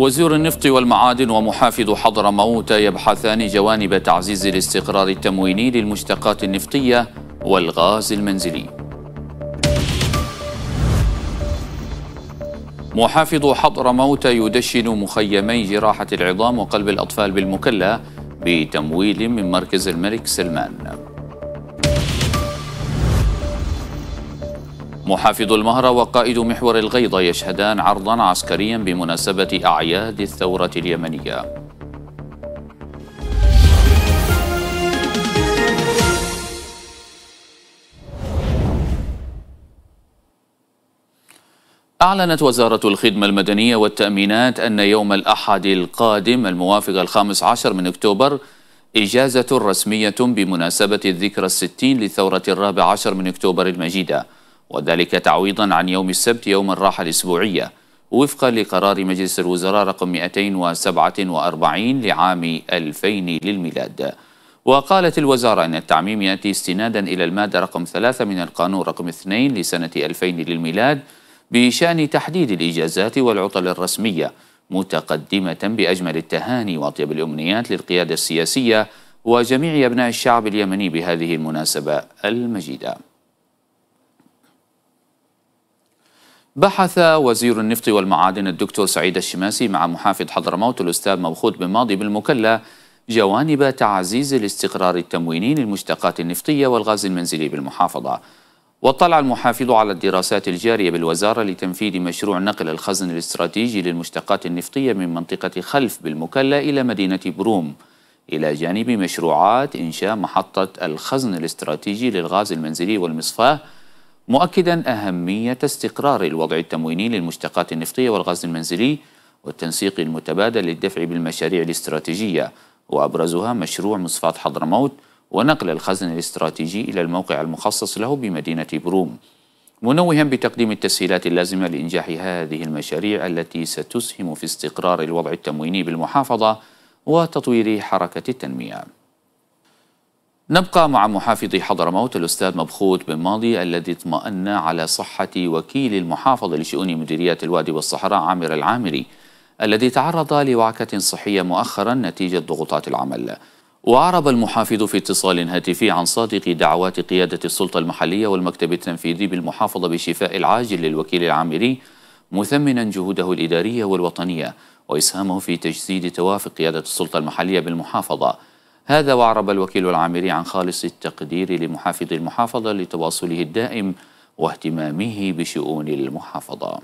وزير النفط والمعادن ومحافظ حضرموت يبحثان جوانب تعزيز الاستقرار التمويني للمشتقات النفطية والغاز المنزلي محافظ حضرموت يدشن مخيمي جراحة العظام وقلب الأطفال بالمكلة بتمويل من مركز الملك سلمان محافظ المهرة وقائد محور الغيضة يشهدان عرضا عسكريا بمناسبة أعياد الثورة اليمنية أعلنت وزارة الخدمة المدنية والتأمينات أن يوم الأحد القادم الموافق الخامس عشر من أكتوبر إجازة رسمية بمناسبة الذكرى الستين للثورة الرابع عشر من أكتوبر المجيدة وذلك تعويضا عن يوم السبت يوم الراحة الأسبوعية وفقا لقرار مجلس الوزراء رقم 247 لعام 2000 للميلاد وقالت الوزارة أن التعميم يأتي استنادا إلى المادة رقم 3 من القانون رقم 2 لسنة 2000 للميلاد بشأن تحديد الإجازات والعطل الرسمية متقدمة بأجمل التهاني وأطيب الأمنيات للقيادة السياسية وجميع أبناء الشعب اليمني بهذه المناسبة المجيدة بحث وزير النفط والمعادن الدكتور سعيد الشماسي مع محافظ حضرموت الأستاذ موخود بن ماضي بالمكلا جوانب تعزيز الاستقرار التمويني للمشتقات النفطية والغاز المنزلي بالمحافظة واطلع المحافظ على الدراسات الجارية بالوزارة لتنفيذ مشروع نقل الخزن الاستراتيجي للمشتقات النفطية من منطقة خلف بالمكلا إلى مدينة بروم إلى جانب مشروعات إنشاء محطة الخزن الاستراتيجي للغاز المنزلي والمصفاه مؤكدا أهمية استقرار الوضع التمويني للمشتقات النفطية والغاز المنزلي والتنسيق المتبادل للدفع بالمشاريع الاستراتيجية وأبرزها مشروع مصفات حضرموت ونقل الخزن الاستراتيجي إلى الموقع المخصص له بمدينة بروم منوها بتقديم التسهيلات اللازمة لإنجاح هذه المشاريع التي ستسهم في استقرار الوضع التمويني بالمحافظة وتطوير حركة التنمية نبقى مع محافظ حضرموت الأستاذ مبخوت بن ماضي الذي اطمأن على صحة وكيل المحافظة لشؤون مديرية الوادي والصحراء عامر العامري الذي تعرض لوعكة صحية مؤخرا نتيجة ضغوطات العمل وأعرب المحافظ في اتصال هاتفي عن صادق دعوات قيادة السلطة المحلية والمكتب التنفيذي بالمحافظة بشفاء العاجل للوكيل العامري مثمنا جهوده الإدارية والوطنية وإسهامه في تجسيد توافق قيادة السلطة المحلية بالمحافظة هذا وأعرب الوكيل العامري عن خالص التقدير لمحافظ المحافظة لتواصله الدائم واهتمامه بشؤون المحافظة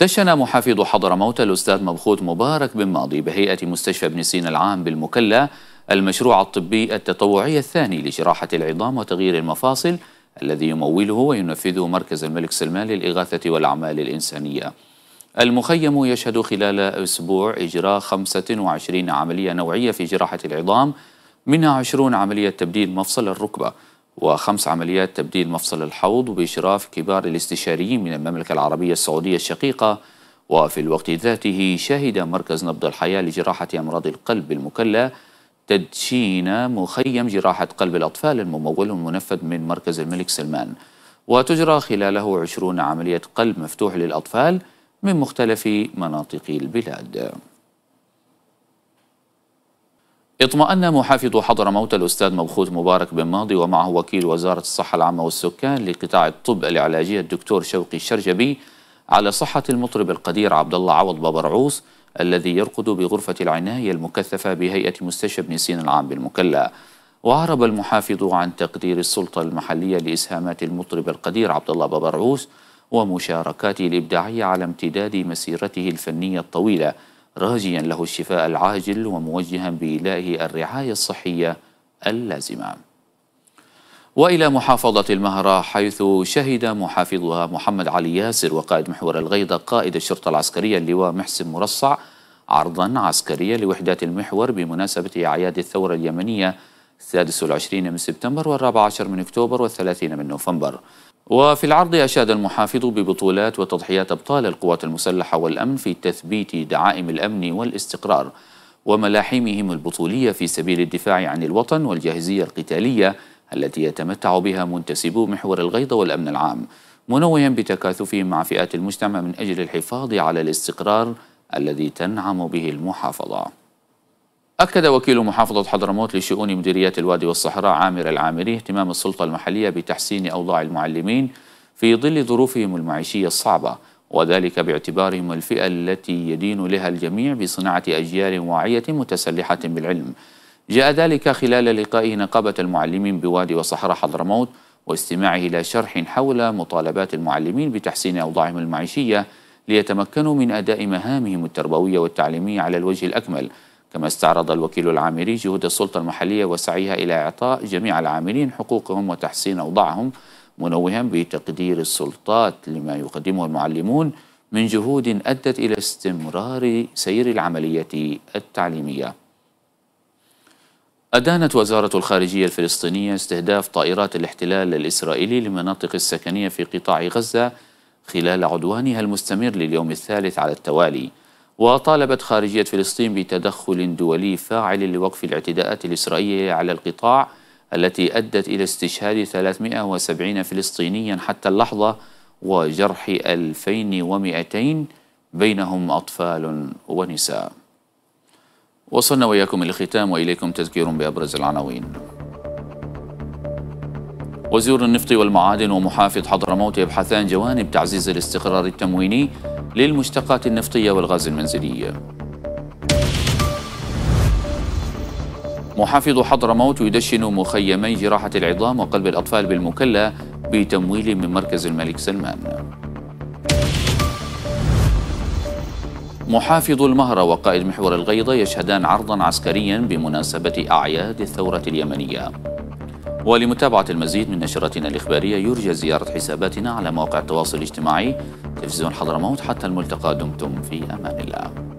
دشن محافظ حضرموت الأستاذ مبخوت مبارك بن ماضي بهيئة مستشفى ابن سينا العام بالمكلا المشروع الطبي التطوعي الثاني لجراحة العظام وتغيير المفاصل الذي يموله وينفذه مركز الملك سلمان للإغاثة والأعمال الإنسانية المخيم يشهد خلال أسبوع إجراء 25 عملية نوعية في جراحة العظام منها 20 عملية تبديل مفصل الركبة وخمس عمليات تبديل مفصل الحوض بإشراف كبار الاستشاريين من المملكة العربية السعودية الشقيقة وفي الوقت ذاته شهد مركز نبض الحياة لجراحة أمراض القلب المكلى تدشين مخيم جراحة قلب الأطفال الممول المنفذ من مركز الملك سلمان وتجرى خلاله 20 عملية قلب مفتوح للأطفال من مختلف مناطق البلاد اطمأن محافظ حضرموت الأستاذ مبخوت مبارك بن ماضي ومعه وكيل وزارة الصحة العامة والسكان لقطاع الطب العلاجي الدكتور شوقي الشرجبي على صحة المطرب القدير عبد الله عوض بابرعوس الذي يرقد بغرفة العناية المكثفة بهيئة مستشفى ابن سينا العام بالمكلا وأعرب المحافظ عن تقدير السلطة المحلية لإسهامات المطرب القدير عبد الله بابرعوس ومشاركاته الإبداعية على امتداد مسيرته الفنية الطويلة راجيا له الشفاء العاجل وموجها بإلائه الرعاية الصحية اللازمة وإلى محافظة المهرة حيث شهد محافظها محمد علي ياسر وقائد محور الغيضة قائد الشرطة العسكرية اللواء محسن مرصع عرضا عسكريا لوحدات المحور بمناسبة أعياد الثورة اليمنية 26 من سبتمبر والرابع عشر من أكتوبر والثلاثين من نوفمبر وفي العرض أشاد المحافظ ببطولات وتضحيات أبطال القوات المسلحة والأمن في تثبيت دعائم الأمن والاستقرار وملاحمهم البطولية في سبيل الدفاع عن الوطن والجاهزية القتالية التي يتمتع بها منتسبو محور الغيض والأمن العام منوها بتكاثفهم مع فئات المجتمع من أجل الحفاظ على الاستقرار الذي تنعم به المحافظة أكد وكيل محافظة حضرموت لشؤون مديرية الوادي والصحراء عامر العامري اهتمام السلطة المحلية بتحسين أوضاع المعلمين في ظل ظروفهم المعيشية الصعبة وذلك باعتبارهم الفئة التي يدين لها الجميع بصناعة أجيال واعية متسلحة بالعلم جاء ذلك خلال لقائه نقابة المعلمين بوادي وصحراء حضرموت واستماعه إلى شرح حول مطالبات المعلمين بتحسين أوضاعهم المعيشية ليتمكنوا من أداء مهامهم التربوية والتعليمية على الوجه الأكمل كما استعرض الوكيل العامري جهود السلطة المحلية وسعيها إلى إعطاء جميع العاملين حقوقهم وتحسين أوضاعهم منوها بتقدير السلطات لما يقدمه المعلمون من جهود أدت إلى استمرار سير العملية التعليمية أدانت وزارة الخارجية الفلسطينية استهداف طائرات الاحتلال الإسرائيلي لمناطق السكنية في قطاع غزة خلال عدوانها المستمر لليوم الثالث على التوالي وطالبت خارجية فلسطين بتدخل دولي فاعل لوقف الاعتداءات الإسرائيلية على القطاع التي أدت إلى استشهاد 370 فلسطينيا حتى اللحظة وجرح 2200 بينهم أطفال ونساء وصلنا وإياكم الختام وإليكم تذكير بأبرز العناوين وزير النفط والمعادن ومحافظ حضرموت يبحثان جوانب تعزيز الاستقرار التمويني للمشتقات النفطية والغاز المنزلية محافظ حضرموت يدشن مخيمي جراحة العظام وقلب الأطفال بالمكلا بتمويل من مركز الملك سلمان محافظ المهرة وقائد محور الغيضة يشهدان عرضا عسكريا بمناسبة أعياد الثورة اليمنية ولمتابعة المزيد من نشرتنا الإخبارية يرجى زيارة حساباتنا على مواقع التواصل الاجتماعي تلفزيون حضرموت حتى الملتقى دمتم في أمان الله